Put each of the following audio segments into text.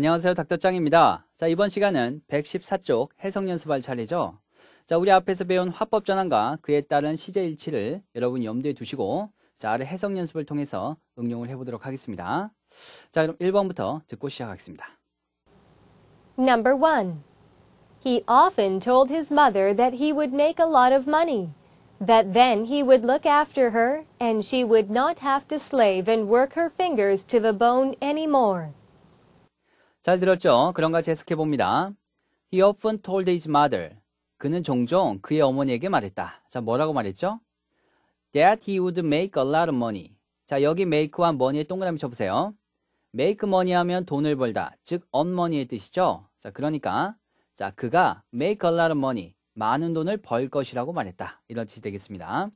안녕하세요. 닥터짱입니다. 자, 이번 시간은 114쪽 해석 연습할 차례죠. 자, 우리 앞에서 배운 화법 전환과 그에 따른 시제 일치를 여러분 염두에 두시고 자, 아래 해석 연습을 통해서 응용을 해 보도록 하겠습니다. 자, 그럼 1번부터 듣고 시작하겠습니다. Number 1. He often told his mother that he would make a lot of money. That then he would look after her and she would not have to slave and work her fingers to the bone anymore. 잘 들었죠? 그런가이 해석해 봅니다. He often told his mother. 그는 종종 그의 어머니에게 말했다. 자, 뭐라고 말했죠? That he would make a lot of money. 자, 여기 make와 money에 동그라미 쳐보세요. make money 하면 돈을 벌다. 즉, earn money의 뜻이죠. 자, 그러니까, 자, 그가 make a lot of money. 많은 돈을 벌 것이라고 말했다. 이런 뜻이 되겠습니다.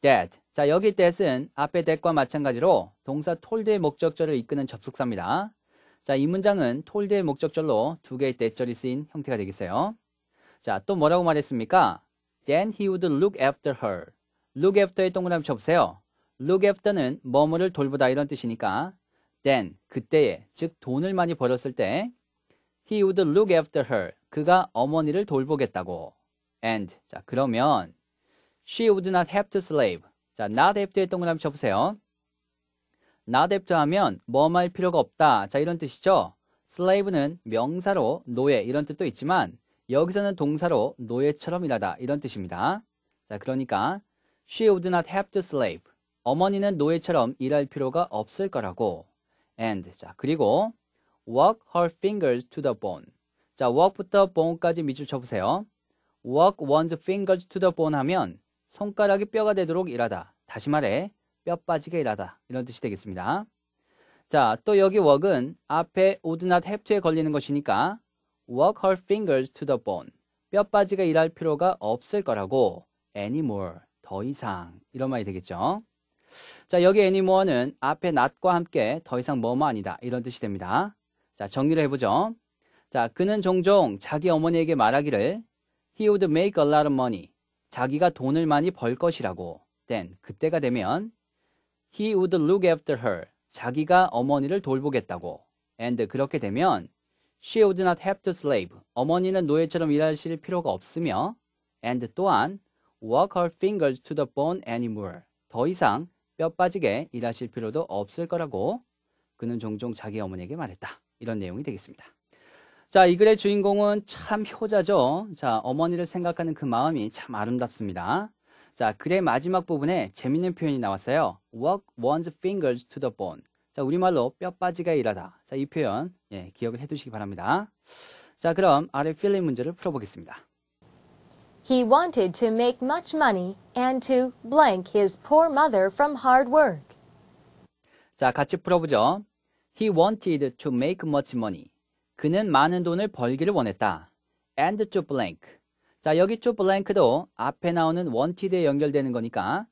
that. 자, 여기 that은 앞의 that과 마찬가지로 동사 told의 목적절을 이끄는 접속사입니다. 자, 이 문장은 톨드의 목적절로 두 개의 대절이 쓰인 형태가 되겠어요. 자, 또 뭐라고 말했습니까? Then he would look after her. look after에 동그라미 쳐보세요. look after는 머무를 돌보다 이런 뜻이니까 then, 그때에, 즉 돈을 많이 벌었을 때 he would look after her. 그가 어머니를 돌보겠다고. and, 자, 그러면 she would not have to slave. 자, not have to에 동그라미 쳐보세요. not a p t 하면 뭐할 필요가 없다. 자, 이런 뜻이죠. slave는 명사로 노예 이런 뜻도 있지만 여기서는 동사로 노예처럼 일하다 이런 뜻입니다. 자, 그러니까 she would not have to slave. 어머니는 노예처럼 일할 필요가 없을 거라고. and 자, 그리고 work her fingers to the bone. 자, work부터 bone까지 밑줄 쳐 보세요. work one's fingers to the bone 하면 손가락이 뼈가 되도록 일하다. 다시 말해 뼈 빠지게 일하다 이런 뜻이 되겠습니다. 자, 또 여기 work은 앞에 would not have to에 걸리는 것이니까 work her fingers to the bone. 뼈 빠지게 일할 필요가 없을 거라고 anymore, 더 이상 이런 말이 되겠죠. 자, 여기 anymore는 앞에 not과 함께 더 이상 뭐뭐 아니다 이런 뜻이 됩니다. 자, 정리를 해보죠. 자, 그는 종종 자기 어머니에게 말하기를 he would make a lot of money. 자기가 돈을 많이 벌 것이라고. then 그때가 되면 He would look after her. 자기가 어머니를 돌보겠다고. And 그렇게 되면 She would not have to slave. 어머니는 노예처럼 일하실 필요가 없으며 and 또한 work her fingers to the bone anymore. 더 이상 뼈 빠지게 일하실 필요도 없을 거라고 그는 종종 자기 어머니에게 말했다. 이런 내용이 되겠습니다. 자, 이 글의 주인공은 참 효자죠. 자, 어머니를 생각하는 그 마음이 참 아름답습니다. 자, 글의 마지막 부분에 재밌는 표현이 나왔어요. Work one's fingers to the bone. 자, 우리말로 뼈빠지가 일하다. 자, 이 표현 예, 기억을 해두시기 바랍니다. 자, 그럼 아래 필링 문제를 풀어보겠습니다. He wanted to make much money and to blank his poor mother from hard work. 자, 같이 풀어보죠. He wanted to make much money. 그는 많은 돈을 벌기를 원했다. And to blank. 자, 여기 쪽 블랭크도 앞에 나오는 wanted에 연결되는 거니까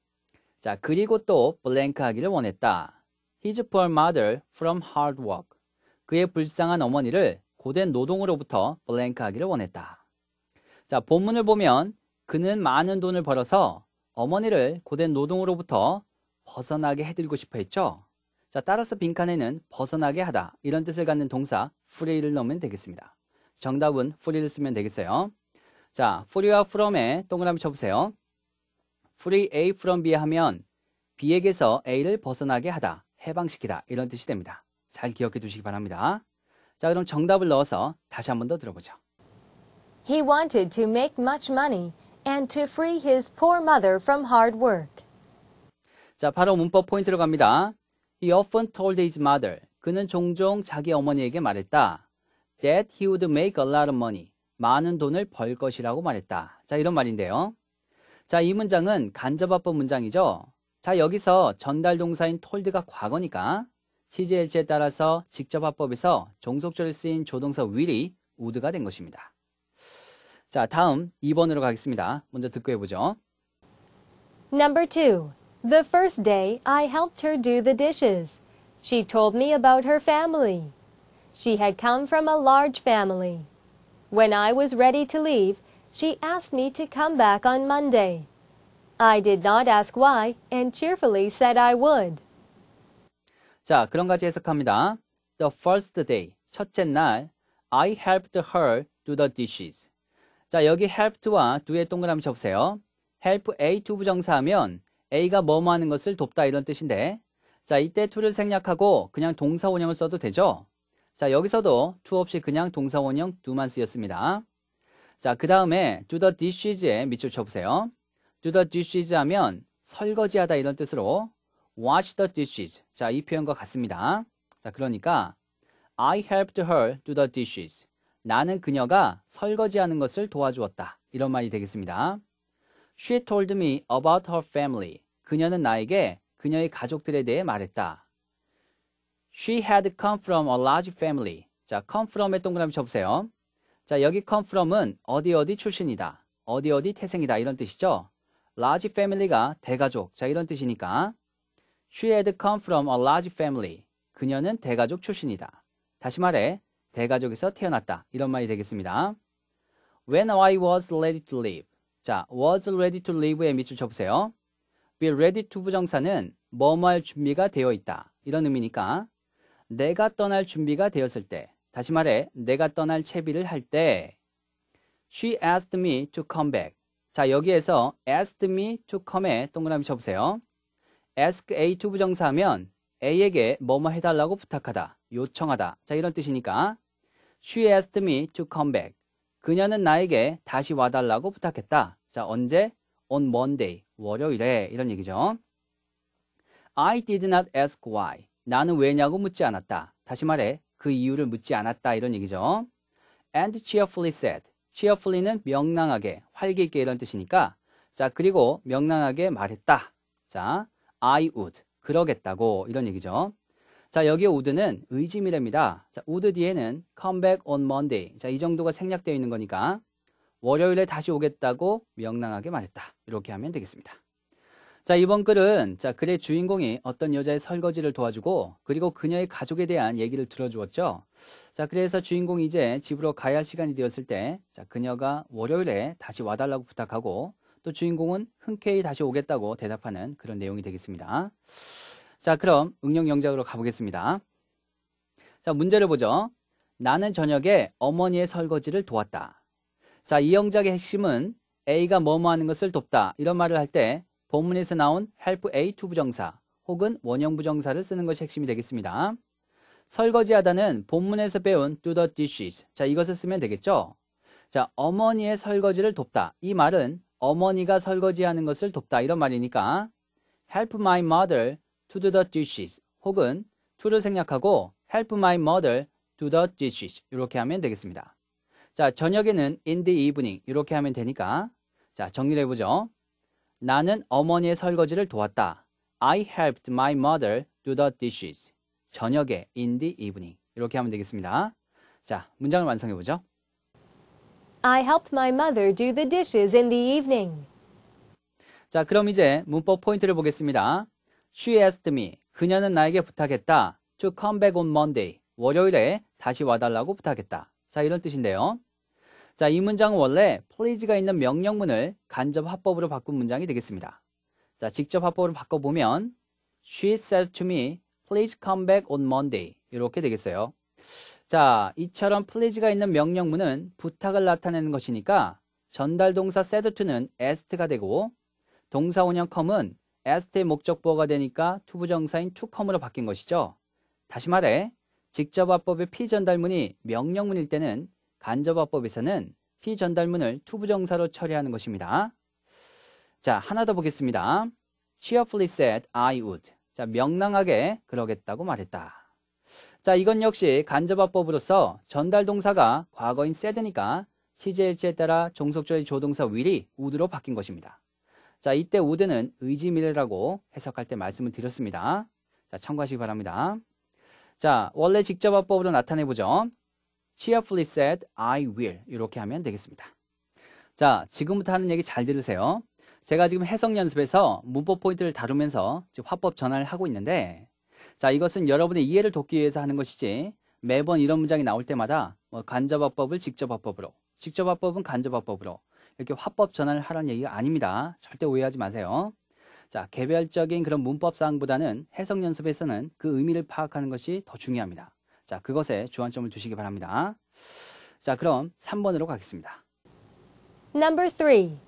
자, 그리고 또 블랭크 하기를 원했다. His poor mother from hard work. 그의 불쌍한 어머니를 고된 노동으로부터 블랭크 하기를 원했다. 자, 본문을 보면 그는 많은 돈을 벌어서 어머니를 고된 노동으로부터 벗어나게 해드리고 싶어 했죠. 자, 따라서 빈칸에는 벗어나게 하다 이런 뜻을 갖는 동사 free를 넣으면 되겠습니다. 정답은 free를 쓰면 되겠어요. 자, free와 from에 동그라미 쳐보세요. free A from B 하면 B에게서 A를 벗어나게 하다, 해방시키다 이런 뜻이 됩니다. 잘 기억해 두시기 바랍니다. 자, 그럼 정답을 넣어서 다시 한 번 더 들어보죠. He wanted to make much money and to free his poor mother from hard work. 자, 바로 문법 포인트로 갑니다. He often told his mother. 그는 종종 자기 어머니에게 말했다. That he would make a lot of money. 많은 돈을 벌 것이라고 말했다. 자, 이런 말인데요. 자, 이 문장은 간접화법 문장이죠. 자, 여기서 전달 동사인 톨드가 과거니까 CGLC에 따라서 직접화법에서 종속절을 쓰인 조동사 will이 would가 된 것입니다. 자, 다음 2번으로 가겠습니다. 먼저 듣고 해보죠. Number 2. The first day I helped her do the dishes. She told me about her family. She had come from a large family. When I was ready to leave, she asked me to come back on Monday. I did not ask why and cheerfully said I would. 자, 그런 가지 해석합니다. The first day, 첫째 날, I helped her do the dishes. 자, 여기 helped와 do의 동그라미 접으세요. help A to 부정사하면 A가 뭐뭐 하는 것을 돕다 이런 뜻인데 자, 이때 to를 생략하고 그냥 동사 원형을 써도 되죠? 자, 여기서도 to 없이 그냥 동사원형 do만 쓰였습니다. 자, 그 다음에 do the dishes에 밑줄 쳐보세요. do the dishes 하면 설거지하다 이런 뜻으로 wash the dishes. 자, 이 표현과 같습니다. 자, 그러니까 I helped her do the dishes. 나는 그녀가 설거지하는 것을 도와주었다. 이런 말이 되겠습니다. She told me about her family. 그녀는 나에게 그녀의 가족들에 대해 말했다. She had come from a large family. 자, come from에 동그라미 쳐보세요. 자, 여기 come from은 어디 어디 출신이다. 어디 어디 태생이다. 이런 뜻이죠. large family가 대가족. 자, 이런 뜻이니까 she had come from a large family. 그녀는 대가족 출신이다. 다시 말해, 대가족에서 태어났다. 이런 말이 되겠습니다. When I was ready to leave. 자, was ready to leave에 밑줄 쳐보세요. be ready to 부정사는 뭐뭐할 준비가 되어 있다. 이런 의미니까 내가 떠날 준비가 되었을 때, 다시 말해 내가 떠날 채비를 할 때, she asked me to come back. 자 여기에서 asked me to come에 동그라미 쳐보세요. ask a to 부정사하면 a에게 뭐뭐 해달라고 부탁하다, 요청하다. 자 이런 뜻이니까 she asked me to come back. 그녀는 나에게 다시 와달라고 부탁했다. 자 언제? on Monday, 월요일에 이런 얘기죠. I did not ask why. 나는 왜냐고 묻지 않았다. 다시 말해 그 이유를 묻지 않았다 이런 얘기죠. And cheerfully said. cheerfully는 명랑하게, 활기 있게 이런 뜻이니까 자 그리고 명랑하게 말했다. 자 I would 그러겠다고 이런 얘기죠. 자 여기에 would는 의지미래입니다. 자 would 뒤에는 come back on Monday. 자이 정도가 생략되어 있는 거니까 월요일에 다시 오겠다고 명랑하게 말했다. 이렇게 하면 되겠습니다. 자, 이번 글은 자, 글의 주인공이 어떤 여자의 설거지를 도와주고 그리고 그녀의 가족에 대한 얘기를 들어주었죠. 자, 그래서 주인공이 이제 집으로 가야 할 시간이 되었을 때 자, 그녀가 월요일에 다시 와달라고 부탁하고 또 주인공은 흔쾌히 다시 오겠다고 대답하는 그런 내용이 되겠습니다. 자, 그럼 응용 영작으로 가보겠습니다. 자, 문제를 보죠. 나는 저녁에 어머니의 설거지를 도왔다. 자, 이 영작의 핵심은 A가 뭐뭐 하는 것을 돕다. 이런 말을 할때 본문에서 나온 help A to 부정사 혹은 원형 부정사를 쓰는 것이 핵심이 되겠습니다. 설거지하다는 본문에서 배운 do the dishes. 자, 이것을 쓰면 되겠죠? 자, 어머니의 설거지를 돕다. 이 말은 어머니가 설거지하는 것을 돕다 이런 말이니까 help my mother to do the dishes 혹은 to를 생략하고 help my mother do the dishes 이렇게 하면 되겠습니다. 자, 저녁에는 in the evening 이렇게 하면 되니까 자, 정리를 해보죠. 나는 어머니의 설거지를 도왔다. I helped my mother do the dishes. 저녁에 in the evening. 이렇게 하면 되겠습니다. 자, 문장을 완성해 보죠. I helped my mother do the dishes in the evening. 자, 그럼 이제 문법 포인트를 보겠습니다. She asked me. 그녀는 나에게 부탁했다. To come back on Monday. 월요일에 다시 와달라고 부탁했다. 자, 이런 뜻인데요. 자, 이 문장은 원래 please가 있는 명령문을 간접 합법으로 바꾼 문장이 되겠습니다. 자, 직접 합법으로 바꿔보면 She said to me, please come back on Monday. 이렇게 되겠어요. 자, 이처럼 please가 있는 명령문은 부탁을 나타내는 것이니까 전달 동사 said to는 ast가 되고 동사 원형 come은 ast의 목적보가 되니까 투부정사인 to come으로 바뀐 것이죠. 다시 말해 직접합법의 피전달문이 명령문일 때는 간접화법에서는 피전달문을 투부정사로 처리하는 것입니다. 자, 하나 더 보겠습니다. cheerfully said I would. 자, 명랑하게 그러겠다고 말했다. 자, 이건 역시 간접화법으로서 전달 동사가 과거인 said니까 시제일치에 따라 종속조의 조동사 will이 would로 바뀐 것입니다. 자, 이때 would는 의지미래라고 해석할 때 말씀을 드렸습니다. 자, 참고하시기 바랍니다. 자, 원래 직접화법으로 나타내보죠. cheerfully said I will 이렇게 하면 되겠습니다. 자, 지금부터 하는 얘기 잘 들으세요. 제가 지금 해석 연습에서 문법 포인트를 다루면서 즉 화법 전환을 하고 있는데 자, 이것은 여러분의 이해를 돕기 위해서 하는 것이지 매번 이런 문장이 나올 때마다 뭐 간접화법을 직접화법으로 직접화법은 간접화법으로 이렇게 화법 전환을 하라는 얘기가 아닙니다. 절대 오해하지 마세요. 자, 개별적인 그런 문법 사항보다는 해석 연습에서는 그 의미를 파악하는 것이 더 중요합니다. 자, 그것에 주안점을 두시기 바랍니다. 자, 그럼 3번으로 가겠습니다. Number 3.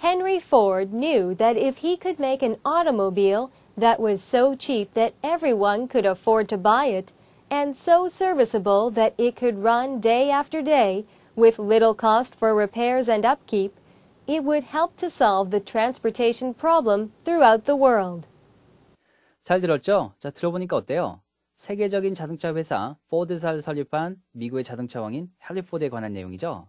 Henry Ford knew that if he could make an automobile that was so cheap that everyone could afford to buy it, and so serviceable that it could run day after day with little cost for repairs and upkeep, it would help to solve the transportation problem throughout the world. 잘 들었죠? 자, 들어보니까 어때요? 세계적인 자동차 회사 포드사를 설립한 미국의 자동차 왕인 헬리포드에 관한 내용이죠.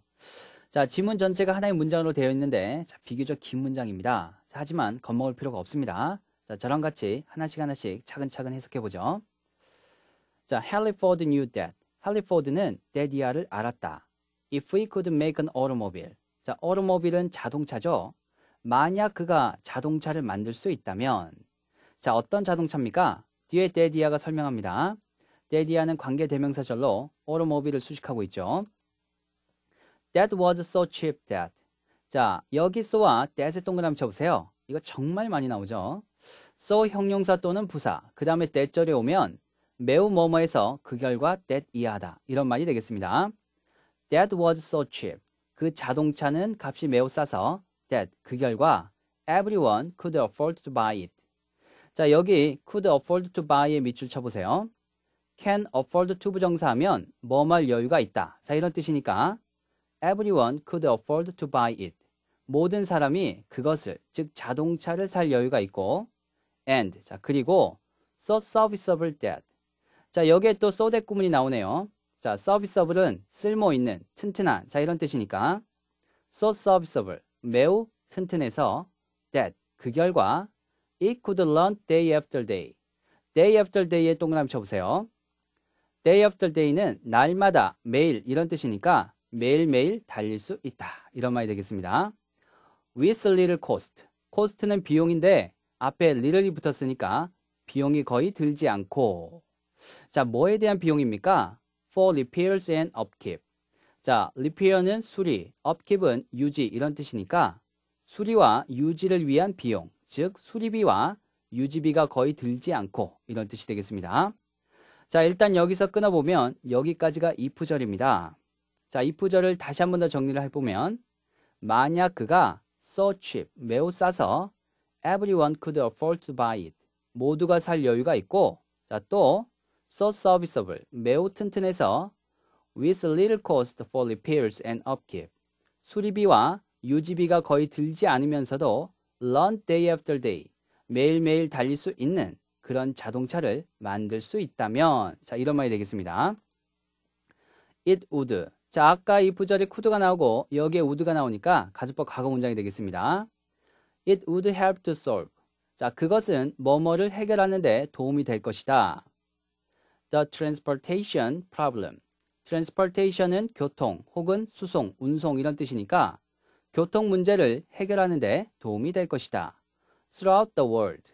자, 지문 전체가 하나의 문장으로 되어 있는데 자, 비교적 긴 문장입니다. 자, 하지만 겁먹을 필요가 없습니다. 자, 저랑 같이 하나씩 하나씩 차근차근 해석해 보죠. 자, Halliford knew that. 할리포드는 데디아를 알았다. If we could make an automobile. 자, automobile은 자동차죠. 만약 그가 자동차를 만들 수 있다면 자, 어떤 자동차입니까? 뒤에 데디아가 설명합니다. 데디아는 관계 대명사절로 오토모빌을 수식하고 있죠. That was so cheap that. 자, 여기 s 와 that의 동그라미 쳐보세요. 이거 정말 많이 나오죠. so 형용사 또는 부사, 그 다음에 that절이 오면 매우 뭐뭐해서 그 결과 that 이하다. 이런 말이 되겠습니다. That was so cheap. 그 자동차는 값이 매우 싸서 that 그 결과 everyone could afford to buy it. 자, 여기 could afford to buy에 밑줄 쳐보세요. can afford to 부정사하면 뭐 말 여유가 있다. 자, 이런 뜻이니까 everyone could afford to buy it. 모든 사람이 그것을, 즉 자동차를 살 여유가 있고 and, 자, 그리고 so serviceable that. 자, 여기에 또 so that 구문이 나오네요. 자, serviceable은 쓸모 있는, 튼튼한, 자, 이런 뜻이니까 so serviceable, 매우 튼튼해서 that, 그 결과 It could learn day after day. day after day에 동그라미 쳐보세요. day after day는 날마다 매일 이런 뜻이니까 매일매일 달릴 수 있다. 이런 말이 되겠습니다. with little cost. 코스트는 비용인데 앞에 little이 붙었으니까 비용이 거의 들지 않고 자, 뭐에 대한 비용입니까? for repairs and upkeep. 자, repair는 수리, upkeep은 유지 이런 뜻이니까 수리와 유지를 위한 비용. 즉 수리비와 유지비가 거의 들지 않고 이런 뜻이 되겠습니다. 자 일단 여기서 끊어보면 여기까지가 이프절입니다. 자 이프절을 다시 한 번 더 정리를 해보면 만약 그가 so cheap 매우 싸서 everyone could afford to buy it 모두가 살 여유가 있고 자또 so serviceable 매우 튼튼해서 with little cost for repairs and upkeep 수리비와 유지비가 거의 들지 않으면서도 run day after day 매일매일 달릴 수 있는 그런 자동차를 만들 수 있다면 자 이런 말이 되겠습니다. It would 자 아까 이 부절에 could가 나오고 여기에 would가 나오니까 가수법 과거 문장이 되겠습니다. It would help to solve 자 그것은 뭐뭐를 해결하는 데 도움이 될 것이다. The transportation problem transportation은 교통 혹은 수송, 운송 이런 뜻이니까 교통 문제를 해결하는 데 도움이 될 것이다. throughout the world.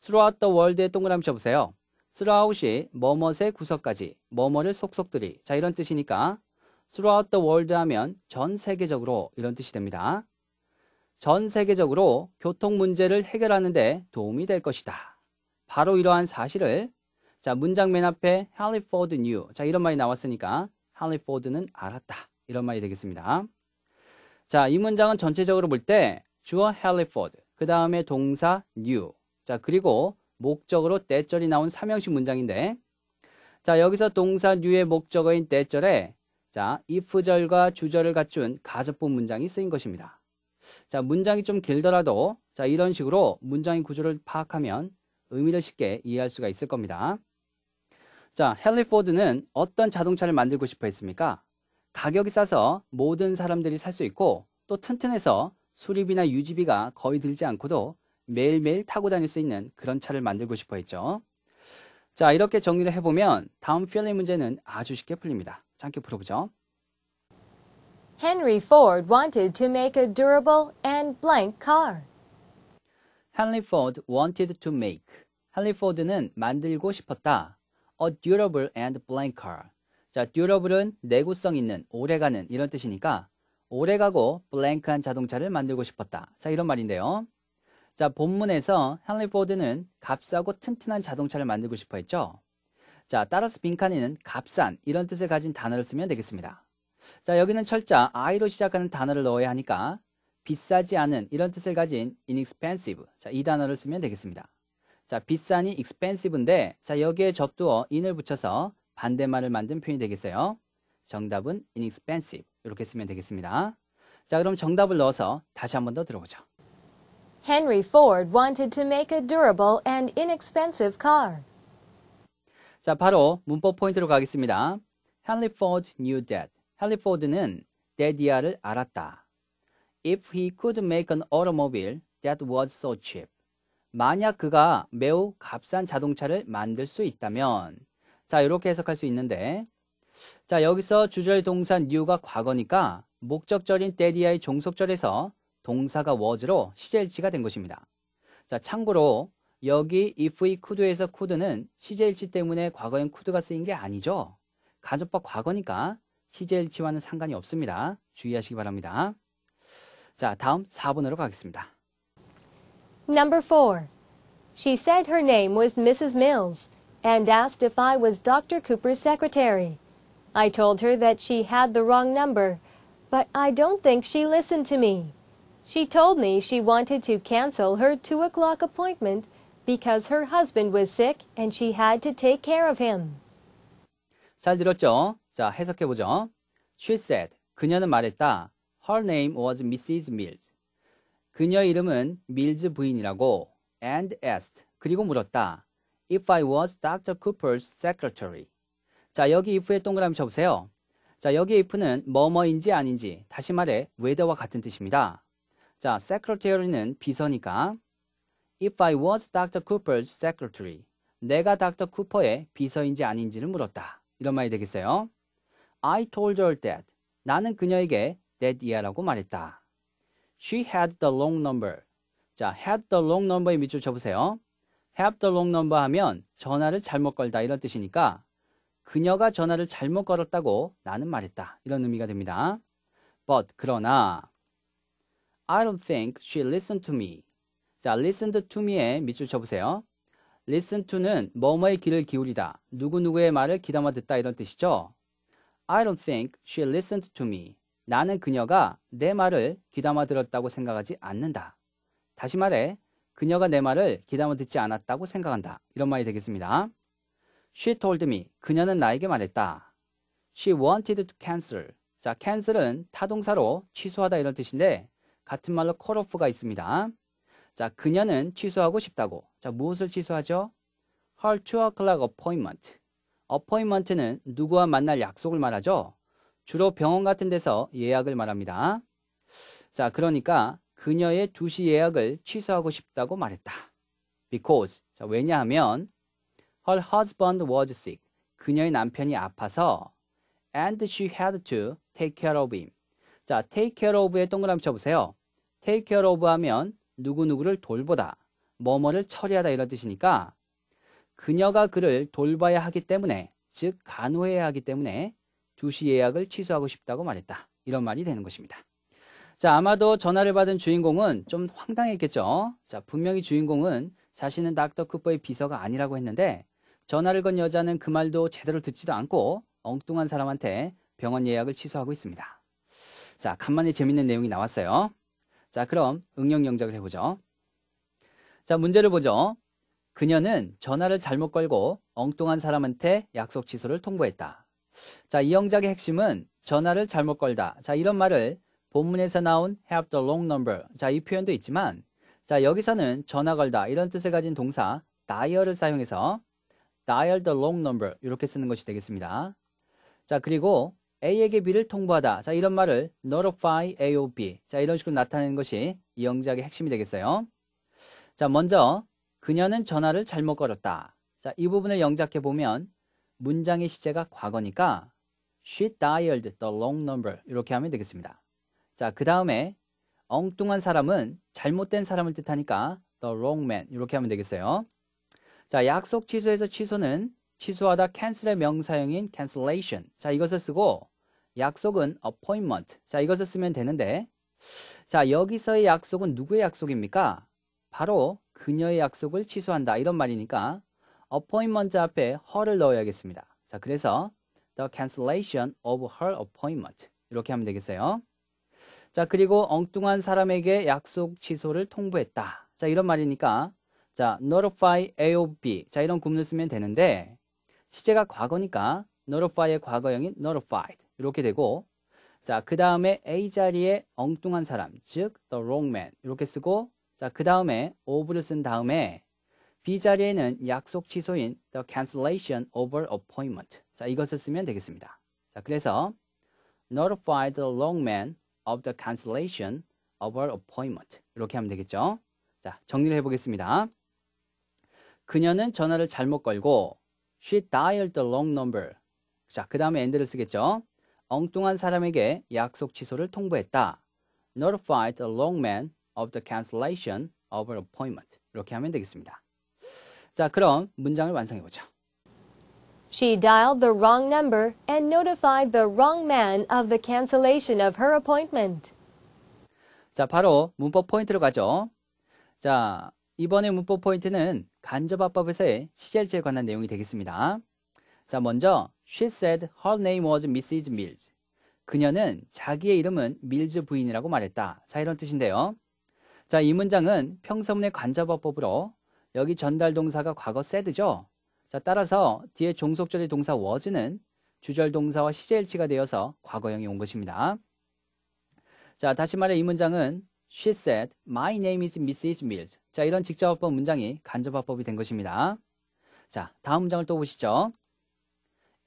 throughout the world에 동그라미 쳐보세요. throughout이 뭐뭇의 구석까지, 뭐뭐를 속속들이. 자, 이런 뜻이니까 throughout the world 하면 전 세계적으로 이런 뜻이 됩니다. 전 세계적으로 교통 문제를 해결하는 데 도움이 될 것이다. 바로 이러한 사실을 자, 문장 맨 앞에 할리포드 뉴. 자, 이런 말이 나왔으니까 할리포드는 알았다. 이런 말이 되겠습니다. 자, 이 문장은 전체적으로 볼 때 주어 Hereford, 그 다음에 동사 new, 자, 그리고 목적으로 대절이 나온 삼형식 문장인데 자, 여기서 동사 new의 목적어인 대절에 자, if절과 주절을 갖춘 가접본 문장이 쓰인 것입니다. 자, 문장이 좀 길더라도 자, 이런 식으로 문장의 구조를 파악하면 의미를 쉽게 이해할 수가 있을 겁니다. 자, 헨리 포드는 어떤 자동차를 만들고 싶어 했습니까? 가격이 싸서 모든 사람들이 살 수 있고 또 튼튼해서 수리비나 유지비가 거의 들지 않고도 매일매일 타고 다닐 수 있는 그런 차를 만들고 싶어 했죠. 자, 이렇게 정리를 해보면 다음 필리 문제는 아주 쉽게 풀립니다. 함께 풀어보죠. Henry Ford wanted to make a durable and blank car. Henry Ford wanted to make. Henry Ford는 만들고 싶었다. A durable and blank car. 자, 듀러블은 내구성 있는, 오래가는 이런 뜻이니까 오래가고 블랭크한 자동차를 만들고 싶었다. 자, 이런 말인데요. 자, 본문에서 헨리 포드는 값싸고 튼튼한 자동차를 만들고 싶어 했죠. 자, 따라서 빈칸에는 값싼 이런 뜻을 가진 단어를 쓰면 되겠습니다. 자, 여기는 철자 i로 시작하는 단어를 넣어야 하니까 비싸지 않은 이런 뜻을 가진 inexpensive. 자, 이 단어를 쓰면 되겠습니다. 자, 비싼이 expensive인데 자, 여기에 접두어 in을 붙여서 반대말을 만든 표현이 되겠어요. 정답은 inexpensive 이렇게 쓰면 되겠습니다. 자, 그럼 정답을 넣어서 다시 한번 더 들어보죠. Henry Ford wanted to make a durable and inexpensive car. 자, 바로 문법 포인트로 가겠습니다. Henry Ford knew that. 헨리 포드는 데디아를 알았다. If he could make an automobile that was so cheap. 만약 그가 매우 값싼 자동차를 만들 수 있다면 자, 이렇게 해석할 수 있는데 자, 여기서 주절 동사 new가 과거니까 목적절인 데디아의 종속절에서 동사가 was로 시제일치가 된 것입니다. 자, 참고로 여기 if, could에서 could는 시제일치 때문에 과거엔 could가 쓰인 게 아니죠. 가족법 과거니까 시제일치와는 상관이 없습니다. 주의하시기 바랍니다. 자, 다음 4번으로 가겠습니다. Number 4. She said her name was Mrs. Mills. and asked if I was Dr. Cooper's secretary. I told her that she had the wrong number, but I don't think she listened to me. She told me she wanted to cancel her two o'clock appointment because her husband was sick and she had to take care of him. 잘 들었죠? 자, 해석해 보죠. She said, 그녀는 말했다. Her name was Mrs. Mills. 그녀 이름은 밀즈 부인이라고 and asked, 그리고 물었다. if I was Dr. Cooper's secretary. 자, 여기 if에 동그라미 쳐보세요. 자, 여기 if는 뭐뭐인지 아닌지, 다시 말해, whether와 같은 뜻입니다. 자, secretary는 비서니까, if I was Dr. Cooper's secretary. 내가 닥터 쿠퍼의 비서인지 아닌지를 물었다. 이런 말이 되겠어요. I told her that. 나는 그녀에게 that 이하라고 말했다. She had the long number. 자, had the long n u m b e r 의 밑줄 쳐보세요. have the wrong number 하면 전화를 잘못 걸다 이런 뜻이니까 그녀가 전화를 잘못 걸었다고 나는 말했다. 이런 의미가 됩니다. But 그러나 I don't think she listened to me. 자, listened to me에 밑줄 쳐보세요. listen to는 뭐뭐의 귀를 기울이다. 누구누구의 말을 귀담아 듣다 이런 뜻이죠. I don't think she listened to me. 나는 그녀가 내 말을 귀담아 들었다고 생각하지 않는다. 다시 말해 그녀가 내 말을 기다아 듣지 않았다고 생각한다. 이런 말이 되겠습니다. She told me. 그녀는 나에게 말했다. She wanted to cancel. 자, cancel은 타동사로 취소하다 이런 뜻인데 같은 말로 cut off가 있습니다. 자, 그녀는 취소하고 싶다고. 자, 무엇을 취소하죠? Her 2 o'clock appointment. appointment는 누구와 만날 약속을 말하죠. 주로 병원 같은 데서 예약을 말합니다. 자, 그러니까 그녀의 주시 예약을 취소하고 싶다고 말했다. Because 자, 왜냐하면 her husband was sick. 그녀의 남편이 아파서 and she had to take care of him. 자, take care of에 동그라미 쳐보세요. take care of 하면 누구누구를 돌보다, 뭐뭐를 처리하다 이런 뜻이니까 그녀가 그를 돌봐야 하기 때문에, 즉 간호해야 하기 때문에 주시 예약을 취소하고 싶다고 말했다. 이런 말이 되는 것입니다. 자, 아마도 전화를 받은 주인공은 좀 황당했겠죠. 자, 분명히 주인공은 자신은 닥터 쿠퍼의 비서가 아니라고 했는데 전화를 건 여자는 그 말도 제대로 듣지도 않고 엉뚱한 사람한테 병원 예약을 취소하고 있습니다. 자, 간만에 재밌는 내용이 나왔어요. 자, 그럼 응용 영작을 해보죠. 자, 문제를 보죠. 그녀는 전화를 잘못 걸고 엉뚱한 사람한테 약속 취소를 통보했다. 자, 이 영작의 핵심은 전화를 잘못 걸다. 자, 이런 말을 본문에서 나온 have the long number. 자, 이 표현도 있지만 자, 여기서는 전화 걸다 이런 뜻을 가진 동사 dial을 사용해서 dial the long number 이렇게 쓰는 것이 되겠습니다. 자, 그리고 A에게 B를 통보하다. 자, 이런 말을 notify A of B. 자, 이런 식으로 나타내는 것이 이 영작의 핵심이 되겠어요. 자, 먼저 그녀는 전화를 잘못 걸었다. 자, 이 부분을 영작해 보면 문장의 시제가 과거니까 she dialed the long number 이렇게 하면 되겠습니다. 자, 그 다음에 엉뚱한 사람은 잘못된 사람을 뜻하니까 the wrong man 이렇게 하면 되겠어요. 자, 약속 취소에서 취소는 취소하다 cancel의 명사형인 cancellation. 자, 이것을 쓰고 약속은 appointment. 자, 이것을 쓰면 되는데 자, 여기서의 약속은 누구의 약속입니까? 바로 그녀의 약속을 취소한다 이런 말이니까 appointment 앞에 her를 넣어야겠습니다. 자, 그래서 the cancellation of her appointment 이렇게 하면 되겠어요. 자, 그리고 엉뚱한 사람에게 약속 취소를 통보했다. 자, 이런 말이니까 자, notify A of B. 자, 이런 구문을 쓰면 되는데 시제가 과거니까 notify의 과거형인 notified. 이렇게 되고 자, 그 다음에 A 자리에 엉뚱한 사람, 즉 the wrong man 이렇게 쓰고 자, 그 다음에 of를 쓴 다음에 B 자리에는 약속 취소인 the cancellation of an appointment. 자, 이것을 쓰면 되겠습니다. 자, 그래서 notify the wrong man of the cancellation of her appointment. 이렇게 하면 되겠죠. 자, 정리를 해보겠습니다. 그녀는 전화를 잘못 걸고 she dialed the wrong number. 자, 그 다음에 end를 쓰겠죠. 엉뚱한 사람에게 약속 취소를 통보했다. notified the wrong man of the cancellation of an appointment. 이렇게 하면 되겠습니다. 자, 그럼 문장을 완성해보죠. She dialed the wrong number and notified the wrong man of the cancellation of her appointment. 자, 바로 문법 포인트로 가죠. 자, 이번에 문법 포인트는 간접화법에서의 시제일치에 관한 내용이 되겠습니다. 자, 먼저 she said her name was Mrs. Mills. 그녀는 자기의 이름은 밀즈 부인이라고 말했다. 자, 이런 뜻인데요. 자, 이 문장은 평서문의 관접화법으로 여기 전달 동사가 과거 said죠. 자, 따라서 뒤에 종속절의 동사 was는 주절 동사와 시제일치가 되어서 과거형이 온 것입니다. 자, 다시 말해 이 문장은 She said, My name is Mrs. Mills. 자, 이런 직접화법 문장이 간접화법이 된 것입니다. 자, 다음 문장을 또 보시죠.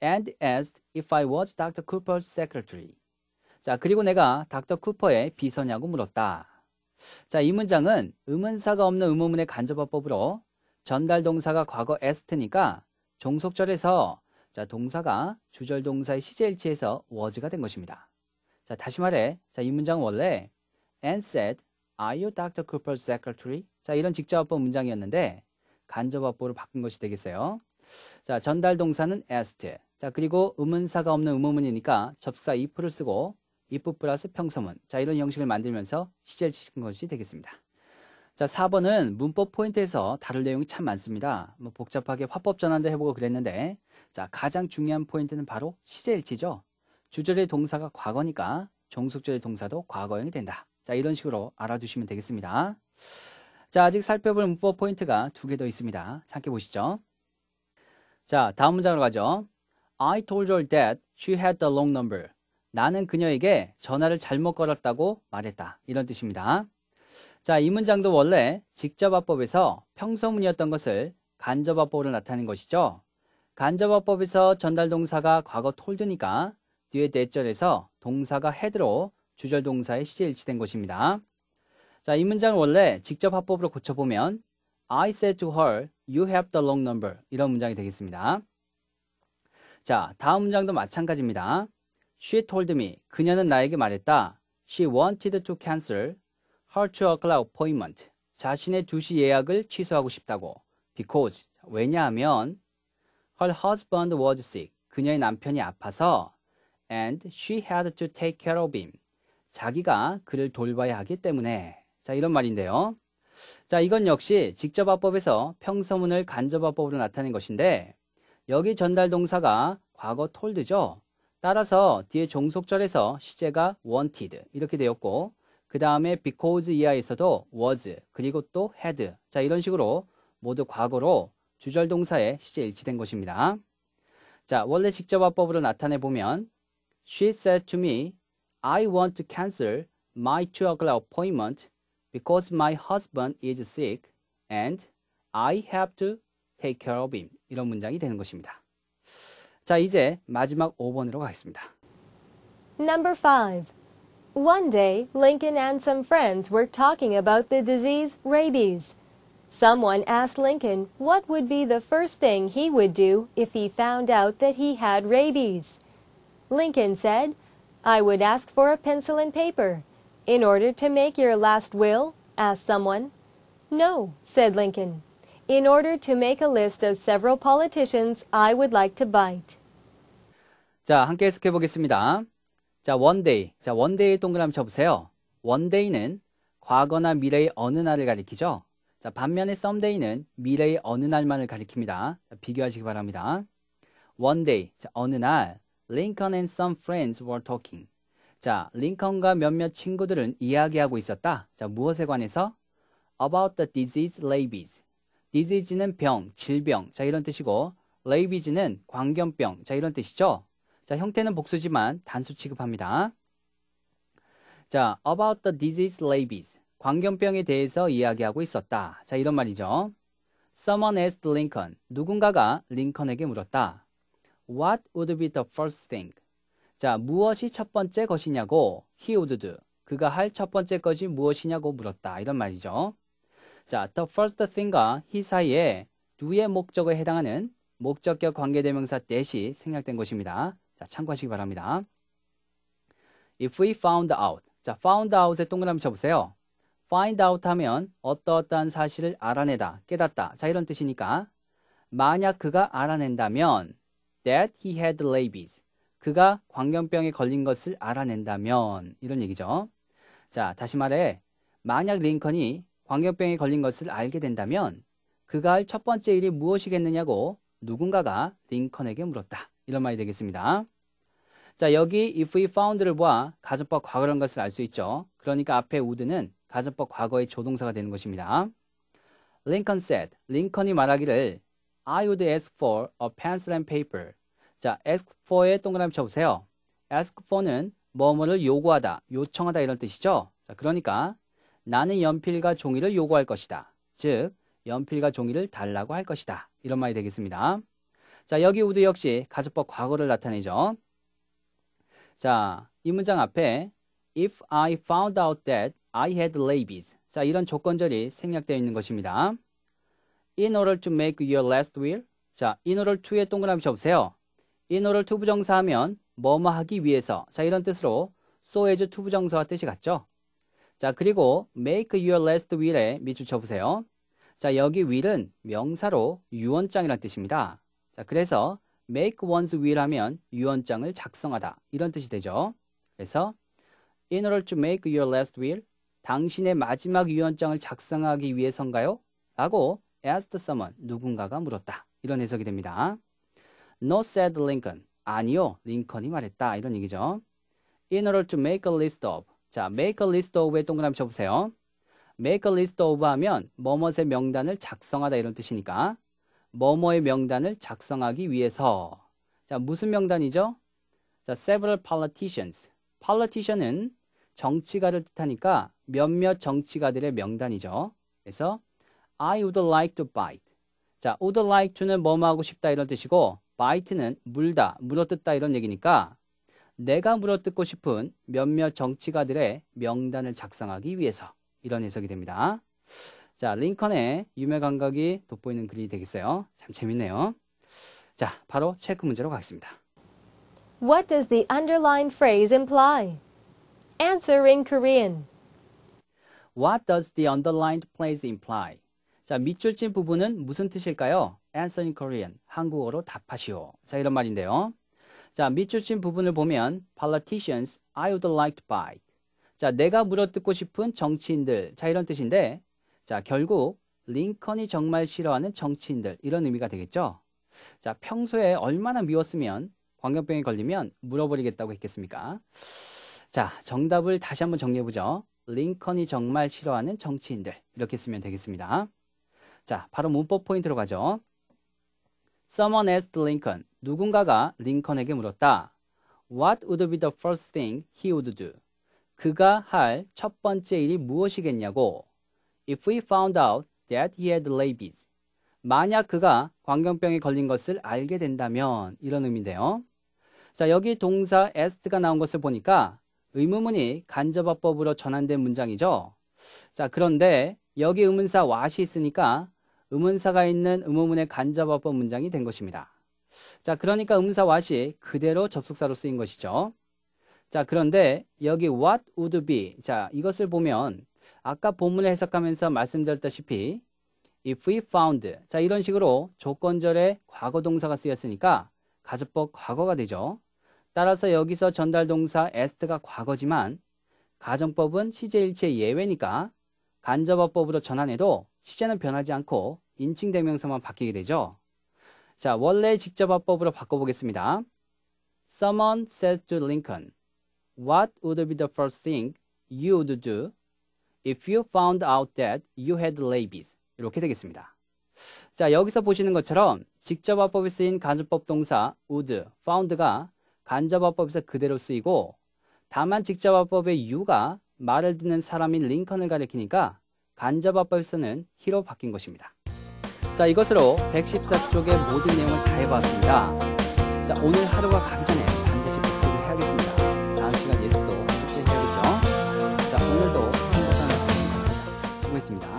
And asked if I was Dr. Cooper's secretary. 자, 그리고 내가 닥터 쿠퍼의 비서냐고 물었다. 자, 이 문장은 의문사가 없는 의문문의 간접화법으로 전달 동사가 과거 에스트니까 종속절에서 자, 동사가 주절 동사의 시제 일치에서 워즈가 된 것입니다. 자, 다시 말해. 자, 이 문장은 원래 and said, are you Dr. Cooper's secretary? 자, 이런 직접어법 문장이었는데 간접어법으로 바꾼 것이 되겠어요. 자, 전달 동사는 a s k 자, 그리고 의문사가 없는 의문문이니까 접사 if를 쓰고 if 플러스 평소문. 자, 이런 형식을 만들면서 시제일치 시킨 것이 되겠습니다. 자, 4번은 문법 포인트에서 다룰 내용이 참 많습니다. 뭐 복잡하게 화법 전환도 해보고 그랬는데 자, 가장 중요한 포인트는 바로 시제일치죠. 주절의 동사가 과거니까 종속절의 동사도 과거형이 된다. 자, 이런 식으로 알아두시면 되겠습니다. 자, 아직 살펴볼 문법 포인트가 두 개 더 있습니다. 함께 보시죠. 자, 다음 문장으로 가죠. I told her that she had the long number. 나는 그녀에게 전화를 잘못 걸었다고 말했다. 이런 뜻입니다. 자, 이 문장도 원래 직접화법에서 평소문이었던 것을 간접화법으로 나타낸 것이죠. 간접화법에서 전달동사가 과거 톨드니까 뒤에 대절에서 동사가 헤드로 주절동사에 시제일치된 것입니다. 자, 이 문장을 원래 직접화법으로 고쳐보면 I said to her, you have the long number 이런 문장이 되겠습니다. 자, 다음 문장도 마찬가지입니다. She told me, 그녀는 나에게 말했다. She wanted to cancel her t o o'clock appointment. 자신의 2시 예약을 취소하고 싶다고. because 왜냐하면 her husband was sick. 그녀의 남편이 아파서 and she had to take care of him. 자기가 그를 돌봐야 하기 때문에. 자, 이런 말인데요. 자, 이건 역시 직접화법에서 평서문을 간접화법으로 나타낸 것인데 여기 전달 동사가 과거 told죠. 따라서 뒤에 종속절에서 시제가 wanted 이렇게 되었고 그 다음에 because 이하에서도 was 그리고 또 had 자 이런 식으로 모두 과거로 주절 동사에 시제 일치된 것입니다. 자 원래 직접화법으로 나타내 보면 She said to me, I want to cancel my t w o'clock o appointment because my husband is sick and I have to take care of him. 이런 문장이 되는 것입니다. 자, 이제 마지막 5번으로 가겠습니다. Number 5. One day, Lincoln and some friends were talking about the disease rabies. Someone asked Lincoln what would be the first thing he would do if he found out that he had rabies. Lincoln said, I would ask for a pencil and paper. In order to make your last will? asked someone. No, said Lincoln. In order to make a list of several politicians I would like to bite. 자, 함께 해석해 보겠습니다. 자, 원데이. 자, 원데이 동그라미 쳐보세요. 원데이는 과거나 미래의 어느 날을 가리키죠. 자, 반면에 썸데이는 미래의 어느 날만을 가리킵니다. 자, 비교하시기 바랍니다. 원데이. 자, 어느 날. 링컨 and some friends were talking. 자, 링컨과 몇몇 친구들은 이야기하고 있었다. 자, 무엇에 관해서? About the disease rabies. disease는 병, 질병. 자, 이런 뜻이고, rabies는 광견병. 자, 이런 뜻이죠. 자, 형태는 복수지만 단수 취급합니다. 자, about the disease rabies. 광견병에 대해서 이야기하고 있었다. 자, 이런 말이죠. Someone asked Lincoln. 누군가가 링컨에게 물었다. What would be the first thing? 자, 무엇이 첫 번째 것이냐고 he would do. 그가 할 첫 번째 것이 무엇이냐고 물었다. 이런 말이죠. 자, the first thing과 he 사이에 do의 목적에 해당하는 목적격 관계대명사 대시 생략된 것입니다. 자, 참고하시기 바랍니다. If we found out. 자, found out에 동그라미 쳐보세요. find out 하면 어떠어떠한 사실을 알아내다, 깨닫다. 자, 이런 뜻이니까 만약 그가 알아낸다면 that he had rabies. 그가 광견병에 걸린 것을 알아낸다면 이런 얘기죠. 자, 다시 말해 만약 링컨이 광견병에 걸린 것을 알게 된다면 그가 할 첫 번째 일이 무엇이겠느냐고 누군가가 링컨에게 물었다. 이런 말이 되겠습니다. 자, 여기 if we found를 보아 가정법 과거라는 것을 알 수 있죠. 그러니까 앞에 would는 가정법 과거의 조동사가 되는 것입니다. Lincoln said, 링컨이 말하기를 I would ask for a pencil and paper. 자, ask for에 동그라미 쳐보세요. ask for는 뭐뭐를 요구하다, 요청하다 이런 뜻이죠. 자, 그러니까 나는 연필과 종이를 요구할 것이다. 즉, 연필과 종이를 달라고 할 것이다. 이런 말이 되겠습니다. 자, 여기 우드 역시 가주법 과거를 나타내죠. 자, 이 문장 앞에 if I found out that I had rabies. 자, 이런 조건절이 생략되어 있는 것입니다. in order to make your last will. 자, in order to에 동그라미 접으세요. in order to 부정사하면 뭐뭐 하기 위해서. 자, 이런 뜻으로 so as to 부정사와 뜻이 같죠. 자, 그리고 make your last will에 밑줄 쳐보세요. 자, 여기 will은 명사로 유언장이란 뜻입니다. 자, 그래서 make one's will 하면 유언장을 작성하다 이런 뜻이 되죠. 그래서 in order to make your last will 당신의 마지막 유언장을 작성하기 위해선가요? 라고 asked someone 누군가가 물었다. 이런 해석이 됩니다. No said Lincoln. 아니요, 링컨이 말했다. 이런 얘기죠. In order to make a list of. 자, make a list of의 동그라미 쳐보세요. make a list of 하면 뭐뭇의 명단을 작성하다 이런 뜻이니까 뭐뭐의 명단을 작성하기 위해서 자 무슨 명단이죠? 자, several politicians. politician은 정치가를 뜻하니까 몇몇 정치가들의 명단이죠. 그래서 I would like to bite. 자, would like to는 뭐뭐 하고 싶다 이런 뜻이고 bite는 물다, 물어뜯다 이런 얘기니까 내가 물어뜯고 싶은 몇몇 정치가들의 명단을 작성하기 위해서 이런 해석이 됩니다. 자, 링컨의 유매 감각이 돋보이는 글이 되겠어요. 참 재밌네요. 자, 바로 체크 문제로 가겠습니다. What does the underlined phrase imply? Answer in Korean. What does the underlined phrase imply? 자, 밑줄 친 부분은 무슨 뜻일까요? Answer in Korean. 한국어로 답하시오. 자, 이런 말인데요. 자, 밑줄 친 부분을 보면 politicians I would like to buy. 자, 내가 물어뜯고 싶은 정치인들. 자, 이런 뜻인데 자, 결국 링컨이 정말 싫어하는 정치인들 이런 의미가 되겠죠. 자, 평소에 얼마나 미웠으면 광견병에 걸리면 물어버리겠다고 했겠습니까? 자, 정답을 다시 한번 정리해 보죠. 링컨이 정말 싫어하는 정치인들 이렇게 쓰면 되겠습니다. 자, 바로 문법 포인트로 가죠. Someone asked Lincoln. 누군가가 링컨에게 물었다. What would be the first thing he would do? 그가 할 첫 번째 일이 무엇이겠냐고. if we found out that he had rabies. 만약 그가 광경병에 걸린 것을 알게 된다면 이런 의미인데요. 자, 여기 동사 est가 나온 것을 보니까 의문문이 간접어법으로 전환된 문장이죠. 자, 그런데 여기 의문사 what이 있으니까 의문사가 있는 의문문의 간접어법 문장이 된 것입니다. 자, 그러니까 의문사 what이 그대로 접속사로 쓰인 것이죠. 자, 그런데 여기 what would be. 자, 이것을 보면 아까 본문을 해석하면서 말씀드렸다시피 if we found 자 이런 식으로 조건절에 과거 동사가 쓰였으니까 가접법 과거가 되죠. 따라서 여기서 전달 동사 에스트가 과거지만 가정법은 시제일체 예외니까 간접어법으로 전환해도 시제는 변하지 않고 인칭 대명사만 바뀌게 되죠. 자, 원래 직접어법으로 바꿔보겠습니다. Someone said to Lincoln, What would be the first thing you would do if you found out that you had rabies 이렇게 되겠습니다. 자 여기서 보시는 것처럼 직접화법에 쓰인 간접법 동사 would, found가 간접화법에서 그대로 쓰이고 다만 직접화법의 you가 말을 듣는 사람인 링컨을 가리키니까 간접화법에서는 h e 로 바뀐 것입니다. 자 이것으로 114쪽의 모든 내용을 다 해봤습니다. 자 오늘 하루가 가기 전에 고맙습니다.